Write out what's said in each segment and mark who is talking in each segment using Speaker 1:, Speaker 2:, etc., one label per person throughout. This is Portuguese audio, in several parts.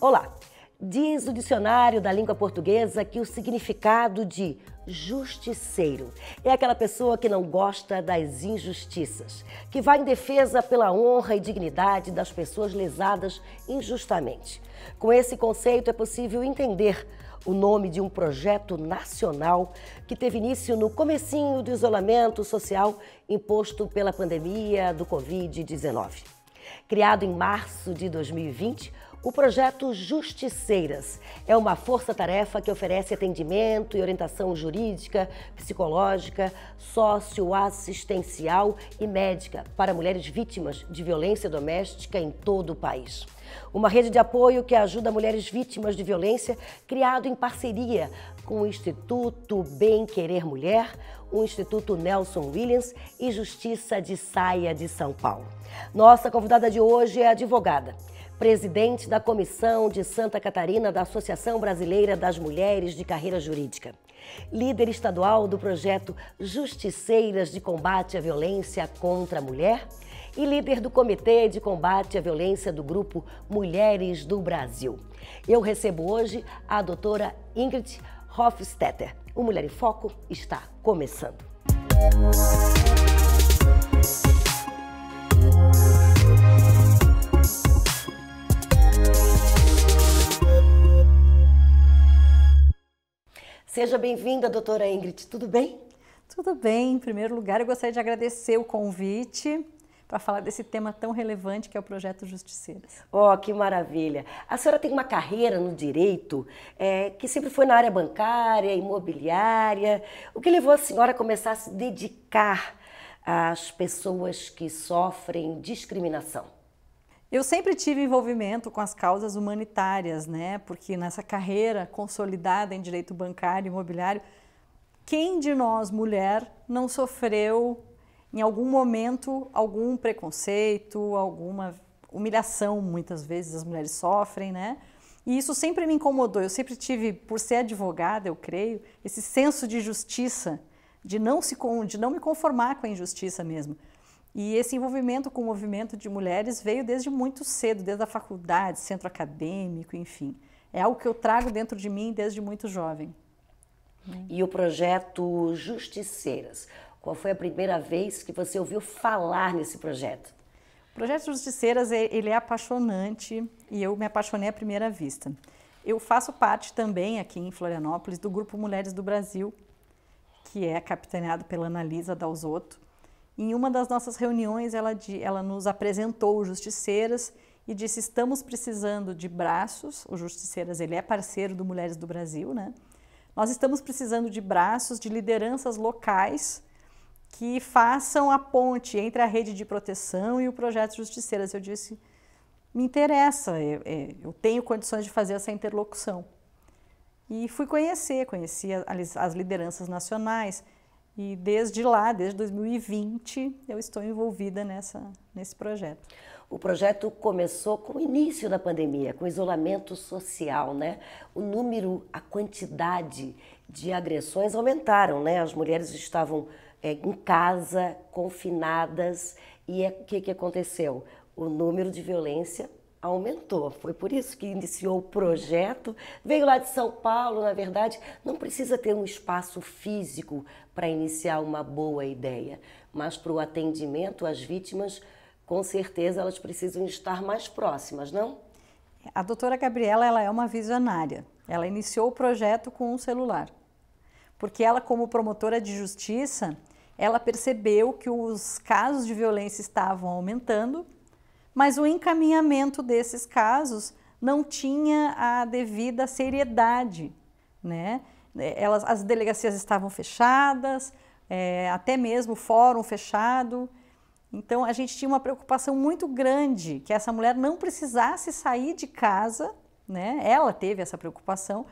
Speaker 1: Olá! Diz o dicionário da língua portuguesa que o significado de justiceiro é aquela pessoa que não gosta das injustiças, que vai em defesa pela honra e dignidade das pessoas lesadas injustamente. Com esse conceito é possível entender o nome de um projeto nacional que teve início no comecinho do isolamento social imposto pela pandemia do Covid-19. Criado em março de 2020, o projeto Justiceiras é uma força-tarefa que oferece atendimento e orientação jurídica, psicológica, socioassistencial e médica para mulheres vítimas de violência doméstica em todo o país. Uma rede de apoio que ajuda mulheres vítimas de violência, criado em parceria com o Instituto Bem Querer Mulher, o Instituto Nelson Williams e Justiça de Saia de São Paulo. Nossa convidada de hoje é advogada presidente da Comissão de Santa Catarina da Associação Brasileira das Mulheres de Carreira Jurídica. Líder estadual do projeto Justiceiras de Combate à Violência contra a Mulher e líder do Comitê de Combate à Violência do grupo Mulheres do Brasil. Eu recebo hoje a doutora Ingrid Hofstetter. O Mulher em Foco está começando. Música Seja bem-vinda,
Speaker 2: doutora Ingrid. Tudo bem? Tudo bem. Em primeiro lugar, eu gostaria de agradecer o convite
Speaker 1: para falar desse tema tão relevante que é o projeto Justiceiros. Oh, que maravilha! A senhora tem uma carreira no direito é, que sempre foi na área bancária, imobiliária. O que levou a senhora a começar a se dedicar às pessoas que sofrem discriminação? Eu sempre tive envolvimento com as causas
Speaker 2: humanitárias, né? Porque nessa carreira consolidada em direito bancário e imobiliário, quem de nós, mulher, não sofreu em algum momento algum preconceito, alguma humilhação, muitas vezes as mulheres sofrem, né? E isso sempre me incomodou. Eu sempre tive, por ser advogada, eu creio, esse senso de justiça, de não se de não me conformar com a injustiça mesmo. E esse envolvimento com o movimento de mulheres veio desde muito cedo, desde a faculdade, centro acadêmico, enfim. É algo que eu trago dentro de mim desde muito jovem. E o
Speaker 1: projeto Justiceiras. Qual foi a primeira vez que você ouviu falar nesse projeto? O projeto Justiceiras é, ele é apaixonante e eu me apaixonei
Speaker 2: à primeira vista. Eu faço parte também aqui em Florianópolis do grupo Mulheres do Brasil, que é capitaneado pela Analisa Dalzotto. Em uma das nossas reuniões, ela, ela nos apresentou o Justiceiras e disse: Estamos precisando de braços. O Justiceiras ele é parceiro do Mulheres do Brasil, né? Nós estamos precisando de braços, de lideranças locais que façam a ponte entre a rede de proteção e o projeto Justiceiras. Eu disse: Me interessa, eu, é, eu tenho condições de fazer essa interlocução. E fui conhecer, conheci as lideranças nacionais e desde lá, desde 2020, eu estou envolvida
Speaker 1: nessa, nesse projeto. O projeto começou com o início da pandemia, com o isolamento social, né? O número, a quantidade de agressões aumentaram, né? As mulheres estavam é, em casa, confinadas, e é, o é, que, que aconteceu? O número de violência aumentou. Foi por isso que iniciou o projeto. Veio lá de São Paulo, na verdade, não precisa ter um espaço físico para iniciar uma boa ideia, mas para o atendimento às vítimas, com certeza elas precisam estar mais próximas, não? A doutora Gabriela ela é uma visionária. Ela iniciou o projeto com um celular.
Speaker 2: Porque ela, como promotora de justiça, ela percebeu que os casos de violência estavam aumentando mas o encaminhamento desses casos não tinha a devida seriedade, né? É, elas, as delegacias estavam fechadas, é, até mesmo o fórum fechado. Então a gente tinha uma preocupação muito grande que essa mulher não precisasse sair de casa, né? Ela teve essa preocupação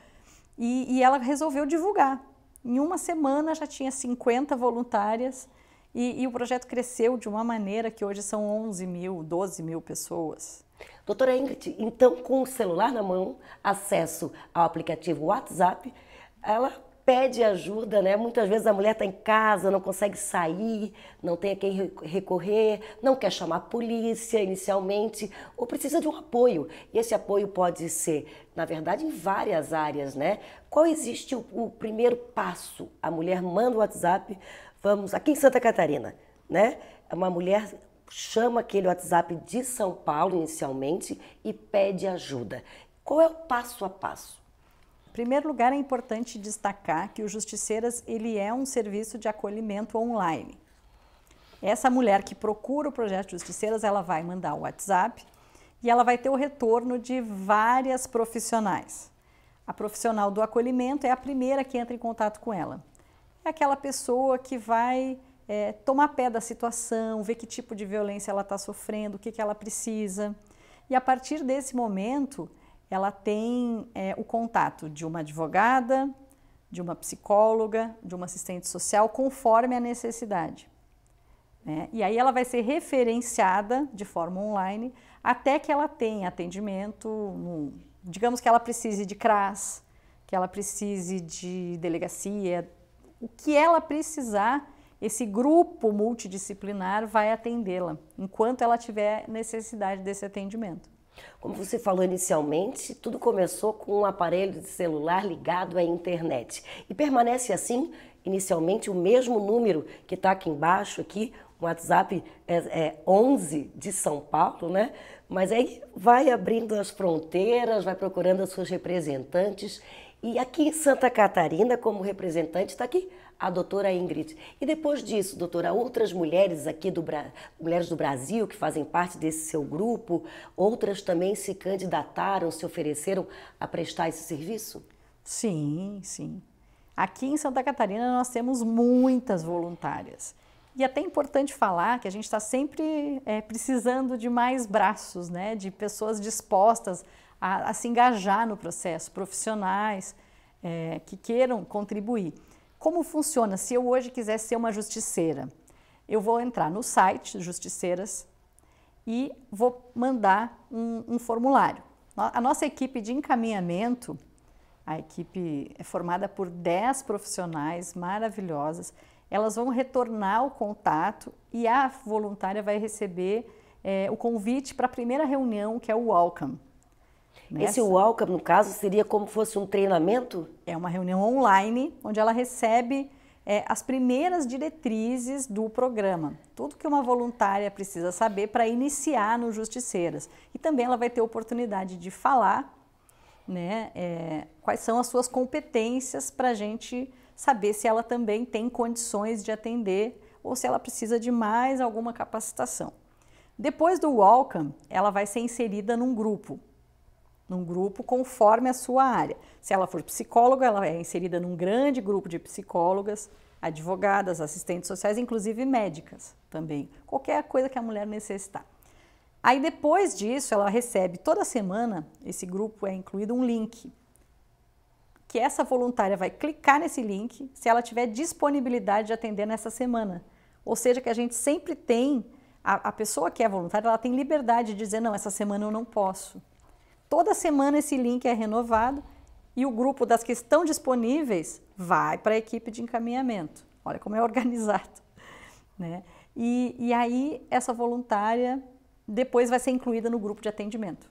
Speaker 2: e, e ela resolveu divulgar. Em uma semana já tinha 50 voluntárias e, e, o projeto cresceu de uma maneira
Speaker 1: que hoje são 11 mil, 12 mil pessoas. Doutora Ingrid, então com o celular na mão, acesso ao aplicativo WhatsApp, ela pede ajuda, né? Muitas vezes a mulher está em casa, não consegue sair, não tem a quem recorrer, não quer chamar a polícia inicialmente, ou precisa de um apoio. E esse apoio pode ser, na verdade, em várias áreas, né? Qual existe o, o primeiro passo? A mulher manda o WhatsApp, vamos, aqui em Santa Catarina, né? Uma mulher chama aquele WhatsApp de São Paulo inicialmente e pede ajuda. Qual é o passo a passo? primeiro lugar, é importante destacar que o Justiceiras
Speaker 2: ele é um serviço de acolhimento online. Essa mulher que procura o projeto Justiceiras, ela vai mandar o WhatsApp e ela vai ter o retorno de várias profissionais. A profissional do acolhimento é a primeira que entra em contato com ela. É aquela pessoa que vai é, tomar pé da situação, ver que tipo de violência ela está sofrendo, o que, que ela precisa. E a partir desse momento, ela tem é, o contato de uma advogada, de uma psicóloga, de uma assistente social, conforme a necessidade. Né? E aí ela vai ser referenciada de forma online até que ela tenha atendimento, no, digamos que ela precise de CRAS, que ela precise de delegacia, o que ela precisar, esse grupo multidisciplinar vai atendê-la, enquanto ela tiver necessidade desse atendimento.
Speaker 1: Como você falou inicialmente, tudo começou com um aparelho de celular ligado à internet e permanece assim inicialmente o mesmo número que está aqui embaixo aqui, o WhatsApp é, é 11 de São Paulo, né? Mas aí vai abrindo as fronteiras, vai procurando as suas representantes e aqui em Santa Catarina, como representante, está aqui a doutora Ingrid. E depois disso, doutora, outras mulheres aqui do mulheres do Brasil que fazem parte desse seu grupo, outras também se candidataram, se ofereceram a prestar esse serviço? Sim, sim. Aqui em Santa
Speaker 2: Catarina nós temos muitas voluntárias. E é até é importante falar que a gente está sempre é, precisando de mais braços, né? de pessoas dispostas a, a se engajar no processo, profissionais é, que queiram contribuir. Como funciona? Se eu hoje quiser ser uma justiceira, eu vou entrar no site Justiceiras e vou mandar um, um formulário. A nossa equipe de encaminhamento, a equipe é formada por 10 profissionais maravilhosas, elas vão retornar o contato e a voluntária vai receber é, o convite para a primeira reunião, que é o Welcome.
Speaker 1: Nessa.
Speaker 3: Né?
Speaker 2: Esse welcome, no caso, seria como fosse um treinamento? É uma reunião online onde ela recebe é, as primeiras diretrizes do programa. Tudo que uma voluntária precisa saber para iniciar no Justiceiras. E também ela vai ter oportunidade de falar né, é, quais são as suas competências para a gente saber se ela também tem condições de atender ou se ela precisa de mais alguma capacitação. Depois do welcome, ela vai ser inserida num grupo num grupo conforme a sua área. Se ela for psicóloga, ela é inserida num grande grupo de psicólogas, advogadas, assistentes sociais, inclusive médicas também. Qualquer coisa que a mulher necessitar. Aí depois disso, ela recebe toda semana, esse grupo é incluído um link que essa voluntária vai clicar nesse link se ela tiver disponibilidade de atender nessa semana. Ou seja, que a gente sempre tem a, pessoa que é voluntária, ela tem liberdade de dizer, não, essa semana eu não posso. Toda semana esse link é renovado e o grupo das que estão disponíveis vai para a equipe de encaminhamento. Olha como é organizado. Né? E, e aí, essa voluntária depois vai ser incluída no grupo de atendimento.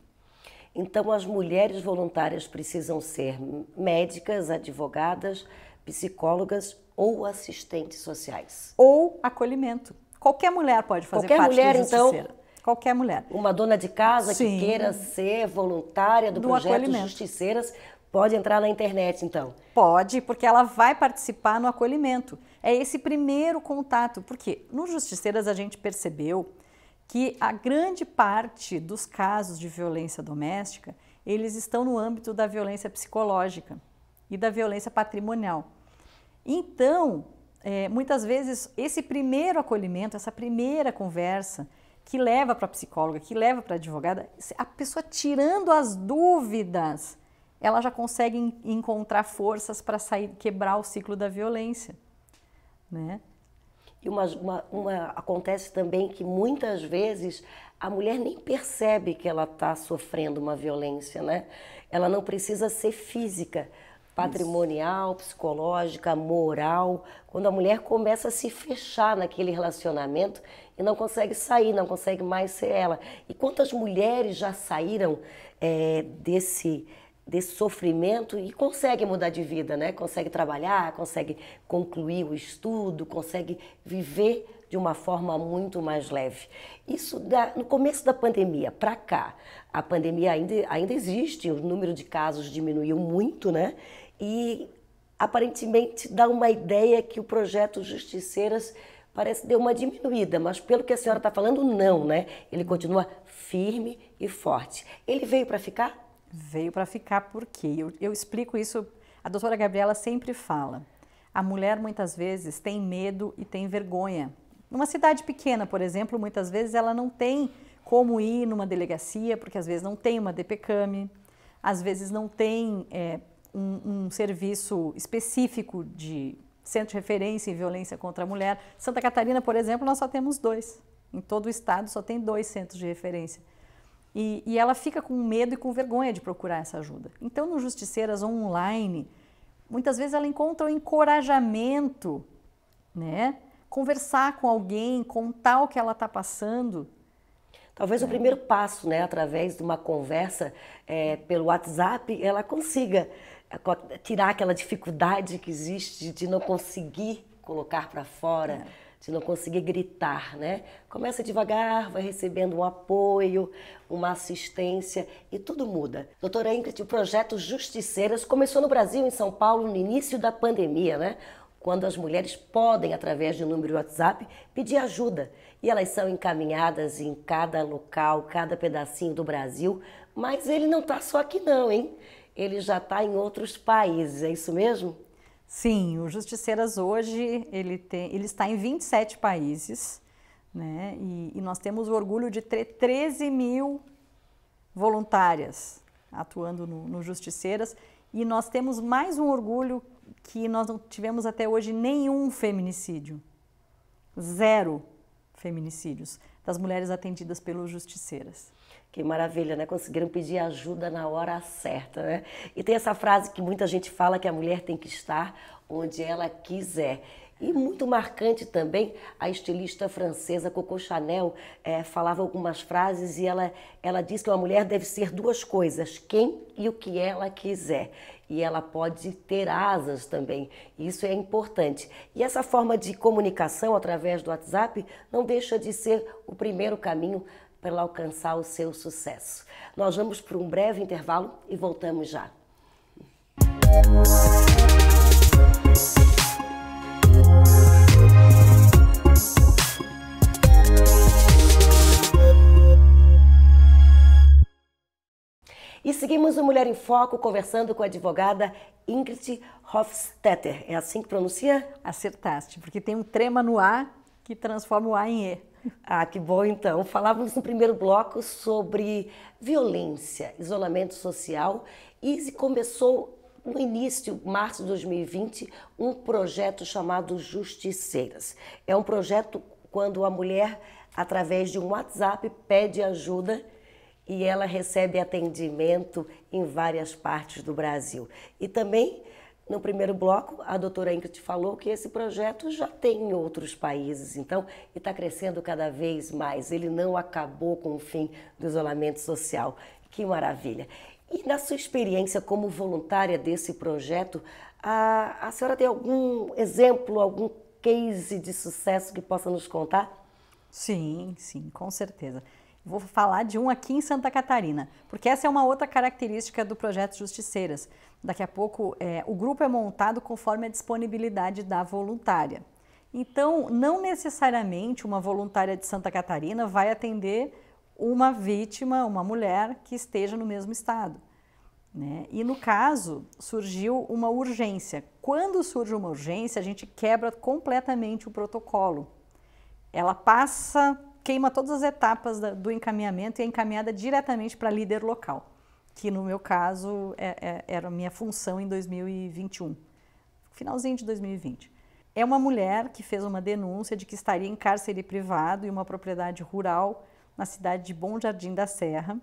Speaker 1: Então, as mulheres voluntárias precisam ser médicas, advogadas, psicólogas ou assistentes sociais. Ou acolhimento. Qualquer mulher pode fazer Qualquer parte mulher, do Justiceira. então, qualquer mulher. Uma dona de casa Sim. que queira ser voluntária do, do projeto Justiceiras pode entrar na internet, então? Pode, porque ela vai participar
Speaker 2: no acolhimento. É esse primeiro contato, porque no Justiceiras a gente percebeu que a grande parte dos casos de violência doméstica, eles estão no âmbito da violência psicológica e da violência patrimonial. Então, é, muitas vezes, esse primeiro acolhimento, essa primeira conversa, que leva para psicóloga, que leva para advogada, a pessoa tirando as dúvidas, ela já consegue encontrar forças para sair, quebrar o ciclo da violência, né?
Speaker 1: E uma, uma, uma, acontece também que muitas vezes a mulher nem percebe que ela está sofrendo uma violência, né? Ela não precisa ser física, patrimonial, Isso. psicológica, moral. Quando a mulher começa a se fechar naquele relacionamento, e não consegue sair, não consegue mais ser ela. E quantas mulheres já saíram é, desse desse sofrimento e consegue mudar de vida, né? Consegue trabalhar, consegue concluir o estudo, consegue viver de uma forma muito mais leve. Isso da, no começo da pandemia para cá, a pandemia ainda, ainda existe, o número de casos diminuiu muito, né? E aparentemente dá uma ideia que o projeto Justiceiras parece que deu uma diminuída, mas pelo que a senhora está falando, não, né? Ele continua firme e forte. Ele veio para ficar? Veio
Speaker 2: para ficar porque eu, eu explico isso. A doutora Gabriela sempre fala: a mulher muitas vezes tem medo e tem vergonha. Numa cidade pequena, por exemplo, muitas vezes ela não tem como ir numa delegacia, porque às vezes não tem uma DPCAM, às vezes não tem é, um, um serviço específico de centro de referência em violência contra a mulher. Santa Catarina, por exemplo, nós só temos dois. Em todo o estado só tem dois centros de referência. E, e ela fica com medo e com vergonha de procurar essa ajuda. Então, no Justiceiras Online, muitas vezes ela encontra o encorajamento, né? Conversar com alguém, contar o que ela está passando.
Speaker 1: Talvez é. o primeiro passo, né, através de uma conversa é, pelo WhatsApp, ela consiga eh, tirar aquela dificuldade que existe de não conseguir colocar para fora, é. de não conseguir gritar, né? Começa devagar, vai recebendo um apoio, uma assistência e tudo muda. Doutora Ingrid, o projeto Justiceiras começou no Brasil, em São Paulo, no início da pandemia, né? Quando as mulheres podem, através de um número WhatsApp, pedir ajuda. E elas são encaminhadas em cada local, cada pedacinho do Brasil. Mas ele não está só aqui, não, hein? ele já está em outros países, é isso mesmo? Sim, o Justiceiras
Speaker 2: hoje ele, tem, ele está em 27 países, né? E, e nós temos o orgulho de ter 13 mil voluntárias atuando no, no Justiceiras. E nós temos mais um orgulho que nós não tivemos até hoje nenhum feminicídio. Zero feminicídios das
Speaker 1: mulheres atendidas pelos justiceiras. Que maravilha, né? Conseguiram pedir ajuda na hora certa, né? E tem essa frase que muita gente fala que a mulher tem que estar onde ela quiser. E muito marcante também, a estilista francesa Coco Chanel é, falava algumas frases e ela, ela diz que uma mulher deve ser duas coisas, quem e o que ela quiser. E ela pode ter asas também, isso é importante. E essa forma de comunicação através do WhatsApp não deixa de ser o primeiro caminho para alcançar o seu sucesso. Nós vamos para um breve intervalo e voltamos já. E seguimos o Mulher em Foco conversando com a advogada Ingrid Hofstetter. É assim que pronuncia? Acertaste, porque tem um trema no A que transforma o A em E. Ah, que bom então. Falávamos no primeiro bloco sobre violência, isolamento social e começou no início, de março de 2020, um projeto chamado Justiceiras. É um projeto quando a mulher, através de um WhatsApp, pede ajuda e ela recebe atendimento em várias partes do Brasil. E também no primeiro bloco, a doutora Ingrid falou que esse projeto já tem em outros países, então, e está crescendo cada vez mais. Ele não acabou com o fim do isolamento social. Que maravilha! E na sua experiência como voluntária desse projeto, a, a senhora tem algum exemplo, algum case de sucesso que possa nos contar? Sim, sim, com
Speaker 2: certeza. Vou falar de um aqui em Santa Catarina, porque essa é uma outra característica do projeto Justiceiras. Daqui a pouco, é, o grupo é montado conforme a disponibilidade da voluntária. Então, não necessariamente uma voluntária de Santa Catarina vai atender uma vítima, uma mulher que esteja no mesmo estado. Né? E no caso, surgiu uma urgência. Quando surge uma urgência, a gente quebra completamente o protocolo. Ela passa queima todas as etapas do encaminhamento e é encaminhada diretamente para líder local, que no meu caso é, é, era a minha função em 2021, finalzinho de 2020. É uma mulher que fez uma denúncia de que estaria em cárcere privado em uma propriedade rural na cidade de Bom Jardim da Serra.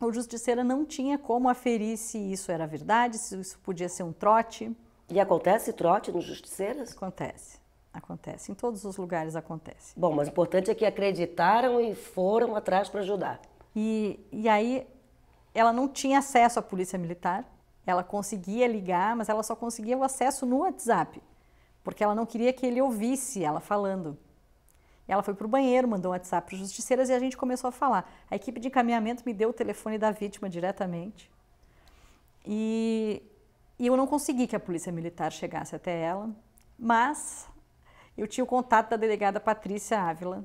Speaker 2: O justiceira não tinha como aferir se isso era verdade, se isso podia ser um trote. E acontece trote nos justiceiros? Acontece. Acontece, em todos os lugares acontece. Bom, mas o importante é que acreditaram e foram atrás para ajudar. E, e aí ela não tinha acesso à polícia militar, ela conseguia ligar, mas ela só conseguia o acesso no WhatsApp, porque ela não queria que ele ouvisse ela falando. Ela foi para o banheiro, mandou um WhatsApp para os justiceiras e a gente começou a falar. A equipe de encaminhamento me deu o telefone da vítima diretamente. E, e eu não consegui que a polícia militar chegasse até ela, mas eu tinha o contato da delegada Patrícia Ávila,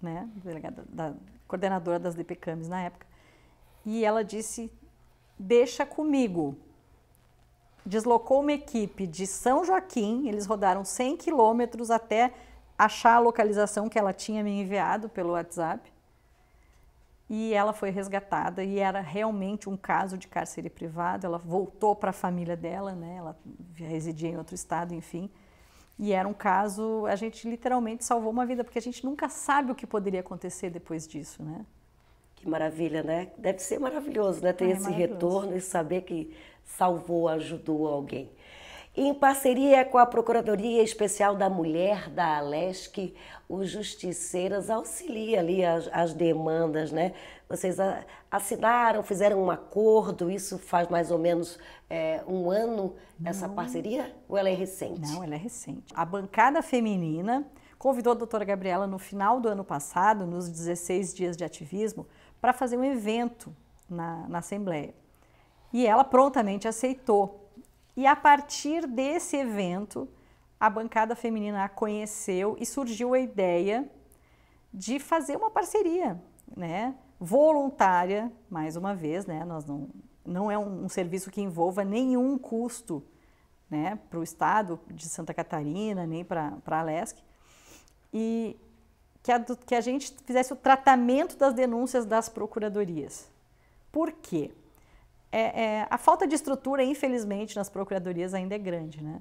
Speaker 2: né, delegada, da coordenadora das DPCAMs na época, e ela disse: deixa comigo. Deslocou uma equipe de São Joaquim, eles rodaram 100 quilômetros até achar a localização que ela tinha me enviado pelo WhatsApp. E ela foi resgatada e era realmente um caso de cárcere privado. Ela voltou para a família dela, né? Ela residia em outro estado, enfim. E era um caso, a gente literalmente salvou uma vida, porque a gente nunca sabe o que poderia acontecer
Speaker 1: depois disso, né? Que maravilha, né? Deve ser maravilhoso, né? Ter ah, é esse retorno e saber que salvou, ajudou alguém. Em parceria com a Procuradoria Especial da Mulher da Alesc, o Justiceiras auxilia ali as, as demandas, né? Vocês assinaram, fizeram um acordo, isso faz mais ou menos é, um ano, Não. essa parceria? Ou ela é recente? Não, ela é
Speaker 2: recente. A bancada feminina convidou a doutora Gabriela no final do ano passado, nos 16 dias de ativismo, para fazer um evento na, na Assembleia. E ela prontamente aceitou. E a partir desse evento, a bancada feminina a conheceu e surgiu a ideia de fazer uma parceria, né? Voluntária, mais uma vez, né? Nós não, não é um, um serviço que envolva nenhum custo né, para o estado de Santa Catarina, nem para a LESC. e que a, que a gente fizesse o tratamento das denúncias das procuradorias. Por quê? é,
Speaker 1: é, a falta de estrutura, infelizmente, nas procuradorias ainda é grande, né?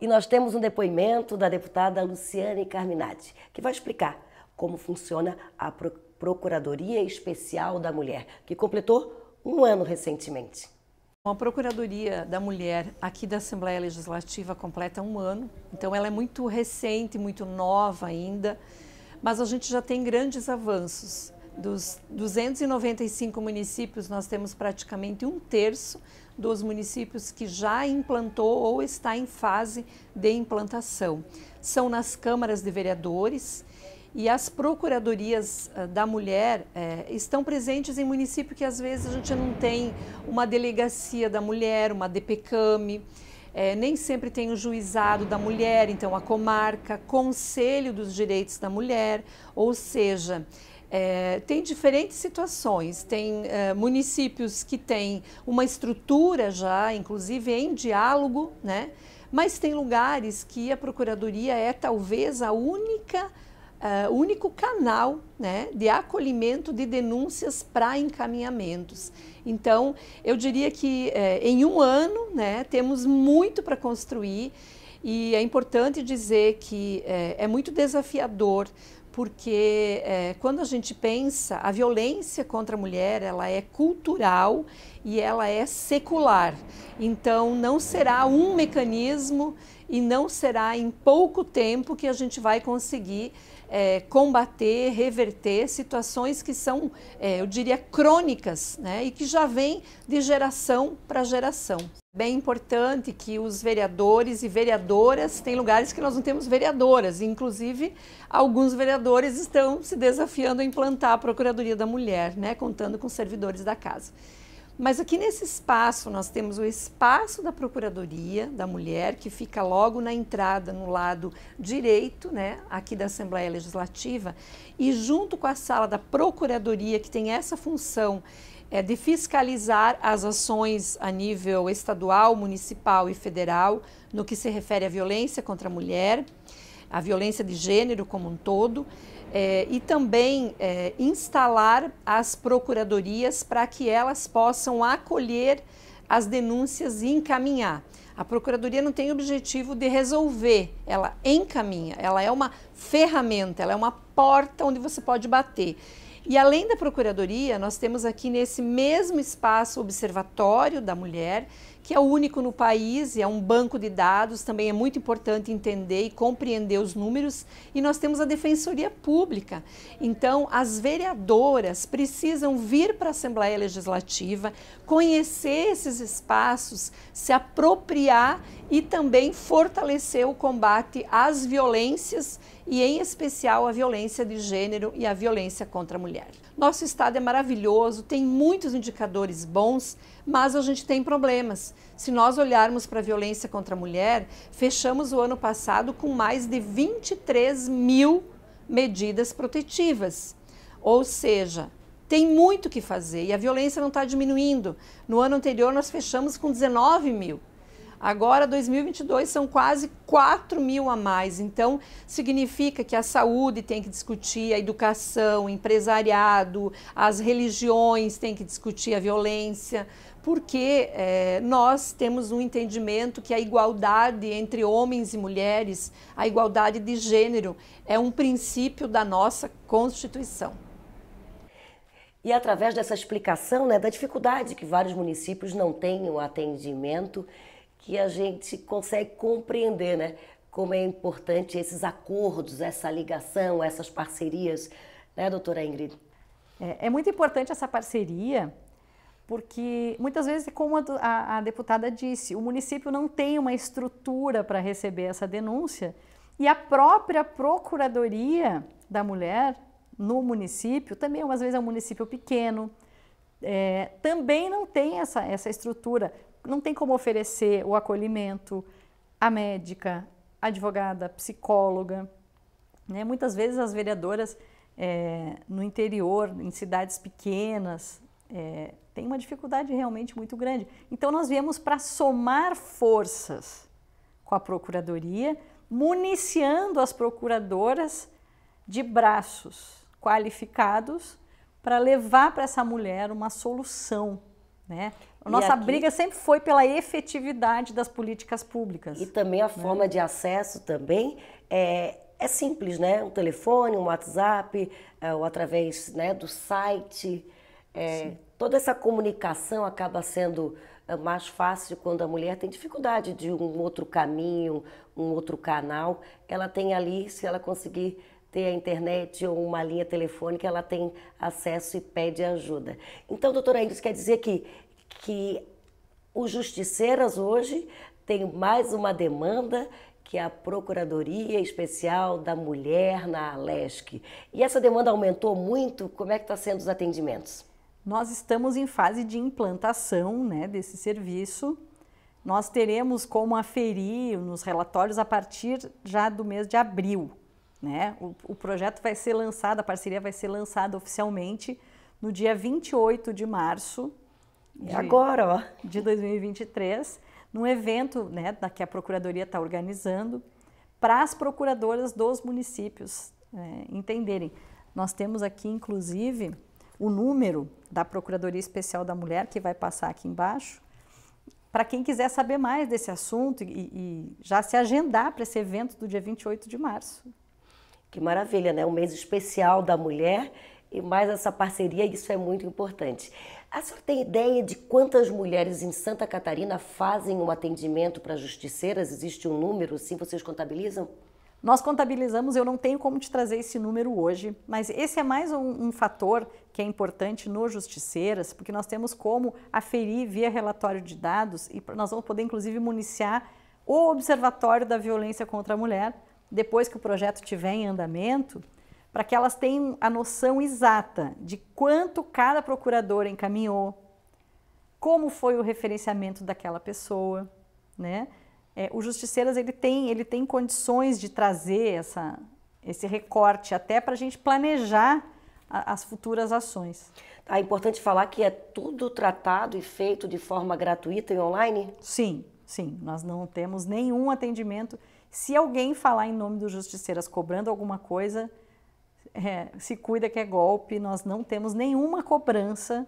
Speaker 1: E nós temos um depoimento da deputada Luciane Carminati, que vai explicar como funciona a Procuradoria Especial da Mulher, que completou um ano recentemente.
Speaker 3: A Procuradoria da Mulher aqui da Assembleia Legislativa completa um ano, então ela é muito recente, muito nova ainda, mas a gente já tem grandes avanços. Dos 295 municípios, nós temos praticamente um terço dos municípios que já implantou ou está em fase de implantação. São nas câmaras de vereadores e as procuradorias eh, da mulher é, estão presentes em município que às vezes a gente não tem uma delegacia da mulher, uma DPCAM, é, eh, nem sempre tem o juizado da mulher, então a comarca, conselho dos direitos da mulher, ou seja, é, tem diferentes situações. Tem é, municípios que têm uma estrutura já, inclusive em diálogo, né? mas tem lugares que a Procuradoria é talvez a única. Uh, único canal né, de acolhimento de denúncias para encaminhamentos. Então, eu diria que é, em um ano né, temos muito para construir e é importante dizer que é, é muito desafiador porque é, quando a gente pensa, a violência contra a mulher ela é cultural e ela é secular. Então não será um mecanismo e não será em pouco tempo que a gente vai conseguir é, combater, reverter situações que são, é, eu diria, crônicas né, e que já vêm de geração para geração. É bem importante que os vereadores e vereadoras, tem lugares que nós não temos vereadoras, inclusive alguns vereadores estão se desafiando a implantar a Procuradoria da Mulher, né, contando com servidores da casa. Mas aqui nesse espaço, nós temos o espaço da Procuradoria da Mulher, que fica logo na entrada, no lado direito, né, aqui da Assembleia Legislativa, e junto com a sala da Procuradoria, que tem essa função é, de fiscalizar as ações a nível estadual, municipal e federal no que se refere à violência contra a mulher a violência de gênero como um todo, é, e também é, instalar as procuradorias para que elas possam acolher as denúncias e encaminhar. A Procuradoria não tem o objetivo de resolver, ela encaminha, ela é uma ferramenta, ela é uma porta onde você pode bater. E além da Procuradoria, nós temos aqui nesse mesmo espaço o Observatório da Mulher, que é o único no país, e é um banco de dados, também é muito importante entender e compreender os números, e nós temos a Defensoria Pública. Então, as vereadoras precisam vir para a Assembleia Legislativa, conhecer esses espaços, se apropriar e também fortalecer o combate às violências e, em especial, a violência de gênero e a violência contra a mulher. Nosso estado é maravilhoso, tem muitos indicadores bons, mas a gente tem problemas. Se nós olharmos para a violência contra a mulher, fechamos o ano passado com mais de 23 mil medidas protetivas. Ou seja, tem muito que fazer e a violência não está diminuindo. No ano anterior, nós fechamos com 19 mil. Agora, 2022 são quase 4 mil a mais. Então, significa que a saúde tem que discutir a educação, o empresariado, as religiões tem que discutir a violência, porque é, nós temos um entendimento que a igualdade entre homens e mulheres, a igualdade de gênero, é um princípio da nossa Constituição
Speaker 1: e através dessa explicação né, da dificuldade que vários municípios não têm o atendimento que a gente consegue compreender, né? Como é importante esses acordos, essa ligação, essas parcerias, né, doutora Ingrid? É, é muito importante essa parceria, porque muitas
Speaker 2: vezes, como a, a deputada disse, o município não tem uma estrutura para receber essa denúncia e a própria Procuradoria da Mulher no município, também às vezes é um município pequeno, é, também não tem essa, essa estrutura não tem como oferecer o acolhimento à médica, advogada, psicóloga. Né? Muitas vezes as vereadoras é, no interior, em cidades pequenas, é, têm uma dificuldade realmente muito grande. Então, nós viemos para somar forças com a Procuradoria, municiando as procuradoras de braços qualificados para levar para essa mulher uma solução né? A nossa aqui, briga
Speaker 1: sempre foi pela efetividade das políticas públicas. E também a né? forma de acesso também é, é simples, né? Um telefone, um WhatsApp, é, ou através né, do site. É, toda essa comunicação acaba sendo é, mais fácil quando a mulher tem dificuldade de um outro caminho, um outro canal. Ela tem ali, se ela conseguir ter a internet ou uma linha telefônica, ela tem acesso e pede ajuda. Então, doutora Ingrid, quer dizer que, que os justiceiras hoje têm mais uma demanda que é a Procuradoria Especial da Mulher na Alesc. E essa demanda aumentou muito? Como é que está sendo os atendimentos? Nós estamos em fase
Speaker 2: de implantação né, desse serviço. Nós teremos como aferir nos relatórios a partir já do mês de abril. Né? O, o, projeto vai ser lançado, a parceria vai ser lançada oficialmente no dia 28 de março. De, agora, ó. De 2023, num evento né, que a Procuradoria está organizando para as procuradoras dos municípios né, entenderem. Nós temos aqui, inclusive, o número da Procuradoria Especial da Mulher, que vai passar aqui embaixo, para quem quiser saber mais desse assunto e, e já se agendar para esse evento do dia 28 de março.
Speaker 1: Que maravilha, né? Um mês especial da mulher e mais essa parceria, isso é muito importante. A senhora tem ideia de quantas mulheres em Santa Catarina fazem um atendimento para justiceiras? Existe um número, sim, vocês contabilizam? Nós contabilizamos, eu não tenho como te trazer esse número hoje, mas esse é
Speaker 2: mais um, um, fator que é importante no Justiceiras, porque nós temos como aferir via relatório de dados e nós vamos poder, inclusive, municiar o Observatório da Violência contra a Mulher, depois que o projeto tiver em andamento, para que elas tenham a noção exata de quanto cada procurador encaminhou, como foi o referenciamento daquela pessoa, né? É, o Justiceiras ele tem, ele tem condições de trazer essa, esse recorte até para a gente planejar
Speaker 1: a, as futuras ações. Tá, é importante falar que é tudo tratado e feito de forma gratuita e online?
Speaker 2: Sim, sim. Nós não temos nenhum atendimento se alguém falar em nome dos justiceiras cobrando alguma coisa, é, se cuida que é golpe, nós não temos nenhuma cobrança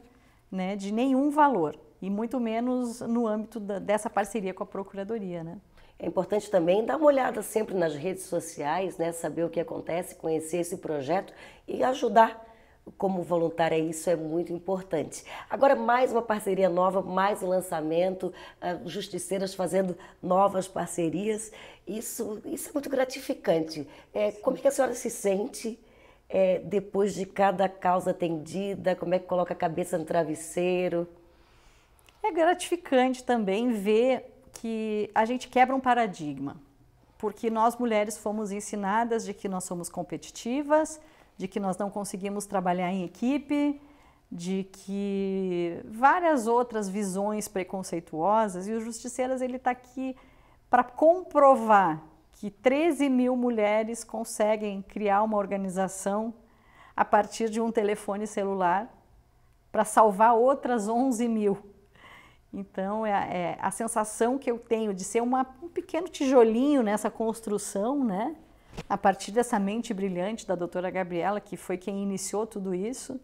Speaker 2: né, de nenhum valor, e muito
Speaker 1: menos no âmbito da, dessa parceria com a Procuradoria. Né? É importante também dar uma olhada sempre nas redes sociais, né, saber o que acontece, conhecer esse projeto e ajudar como voluntária, isso é muito importante. Agora, mais uma parceria nova, mais um lançamento, ah, Justiceiras fazendo novas parcerias. Isso, isso é muito gratificante. É, como é que a senhora se sente é, depois de cada causa atendida? Como é que coloca a cabeça no travesseiro? É gratificante também ver que a gente quebra um paradigma,
Speaker 2: porque nós mulheres fomos ensinadas de que nós somos competitivas, de que nós não conseguimos trabalhar em equipe, de que várias outras visões preconceituosas, e o Justiceiras ele está aqui para comprovar que 13 mil mulheres conseguem criar uma organização a partir de um telefone celular para salvar outras 11 mil. Então, é, é, a sensação que eu tenho de ser uma, um pequeno tijolinho nessa construção, né? a partir dessa mente brilhante da doutora Gabriela, que foi quem iniciou tudo isso,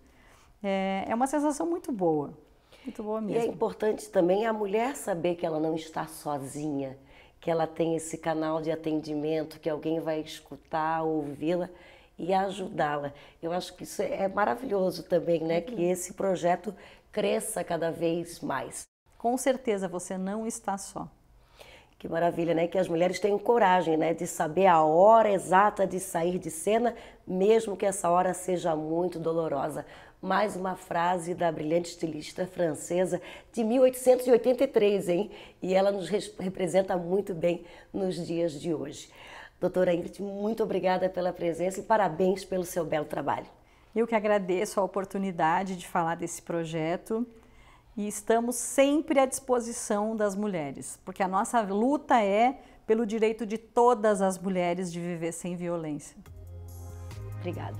Speaker 2: é, é uma sensação muito boa. Muito boa mesmo. E é
Speaker 1: importante também a mulher saber que ela não está sozinha, que ela tem esse canal de atendimento, que alguém vai escutar, ouvi-la e ajudá-la. Eu acho que isso é maravilhoso também, né? Que uhum. esse projeto cresça cada vez mais. Com certeza você não está só. Que maravilha, né? Que as mulheres tenham coragem, né? De saber a hora exata de sair de cena, mesmo que essa hora seja muito dolorosa. Mais uma frase da brilhante estilista francesa de 1883, hein? E ela nos representa muito bem nos dias de hoje. Doutora Ingrid, muito obrigada pela presença e parabéns pelo seu belo trabalho. Eu
Speaker 2: que agradeço a oportunidade de falar desse projeto e estamos sempre à disposição das mulheres, porque a nossa luta é pelo direito de todas as mulheres de viver sem violência. Obrigada.